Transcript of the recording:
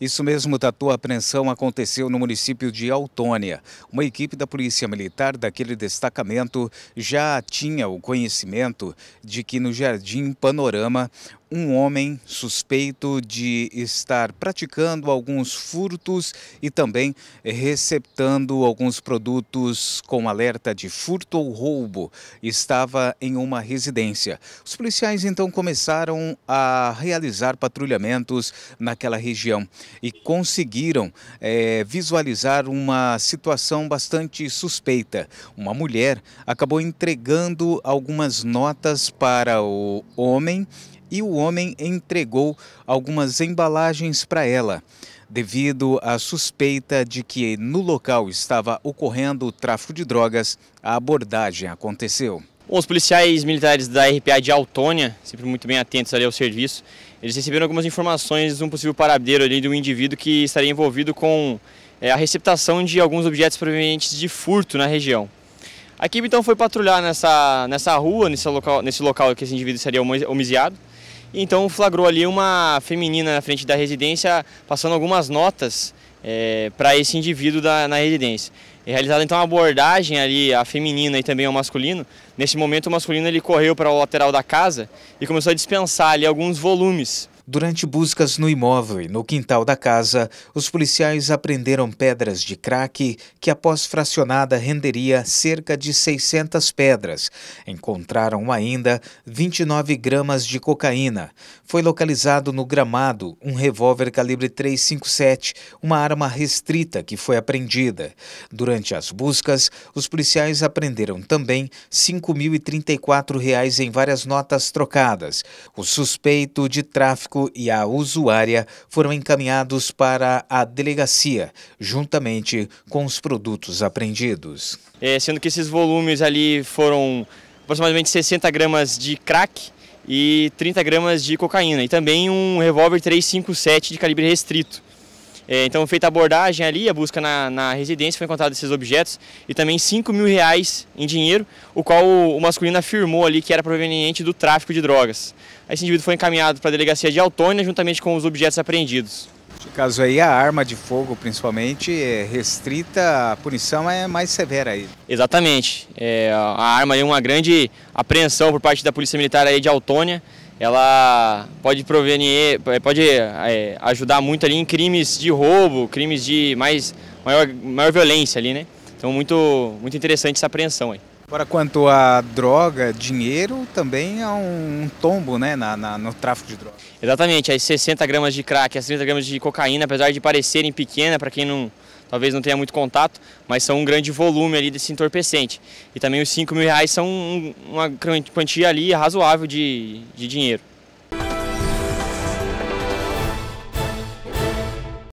Isso mesmo, Tatu, a apreensão aconteceu no município de Autônia. Uma equipe da Polícia Militar daquele destacamento já tinha o conhecimento de que no Jardim Panorama um homem suspeito de estar praticando alguns furtos e também receptando alguns produtos com alerta de furto ou roubo estava em uma residência. Os policiais então começaram a realizar patrulhamentos naquela região e conseguiram é, visualizar uma situação bastante suspeita. Uma mulher acabou entregando algumas notas para o homem e o homem entregou algumas embalagens para ela. Devido à suspeita de que no local estava ocorrendo o tráfico de drogas, a abordagem aconteceu. Bom, os policiais militares da RPA de Altônia, sempre muito bem atentos ali ao serviço, eles receberam algumas informações de um possível paradeiro ali de um indivíduo que estaria envolvido com é, a receptação de alguns objetos provenientes de furto na região. A equipe então foi patrulhar nessa, nessa rua, nesse local, nesse local que esse indivíduo seria homiziado. Então flagrou ali uma feminina na frente da residência passando algumas notas é, para esse indivíduo da, na residência. É realizada então uma abordagem ali, a feminina e também ao masculino. Nesse momento o masculino ele correu para o lateral da casa e começou a dispensar ali alguns volumes Durante buscas no imóvel e no quintal da casa, os policiais apreenderam pedras de crack que, após fracionada, renderia cerca de 600 pedras. Encontraram ainda 29 gramas de cocaína. Foi localizado no gramado um revólver calibre 357, uma arma restrita que foi apreendida. Durante as buscas, os policiais apreenderam também R$ 5.034 em várias notas trocadas. O suspeito de tráfico médico e a usuária foram encaminhados para a delegacia, juntamente com os produtos apreendidos. É, sendo que esses volumes ali foram aproximadamente 60 gramas de crack e 30 gramas de cocaína e também um revólver 357 de calibre restrito. É, então, feita a abordagem ali, a busca na, na residência, foi encontrado esses objetos e também 5 mil reais em dinheiro, o qual o, o, masculino afirmou ali que era proveniente do tráfico de drogas. Esse indivíduo foi encaminhado para a delegacia de Autônia juntamente com os objetos apreendidos. No caso aí, a arma de fogo, principalmente, é restrita, a punição é mais severa aí. Exatamente. É, a arma é uma grande apreensão por parte da Polícia Militar aí de Autônia ela pode provenir, eh, pode é, ajudar muito ali em crimes de roubo, crimes de mais maior, maior violência ali, né? Então muito, muito interessante essa apreensão aí. Agora quanto a droga, dinheiro também é um tombo né, na, na no tráfico de drogas. Exatamente, as 60 gramas de crack, as 30 gramas de cocaína, apesar de parecerem pequena para quem não, talvez não tenha muito contato, mas são um grande volume ali desse entorpecente. E também os 5 mil reais são uma quantia ali razoável de, de dinheiro.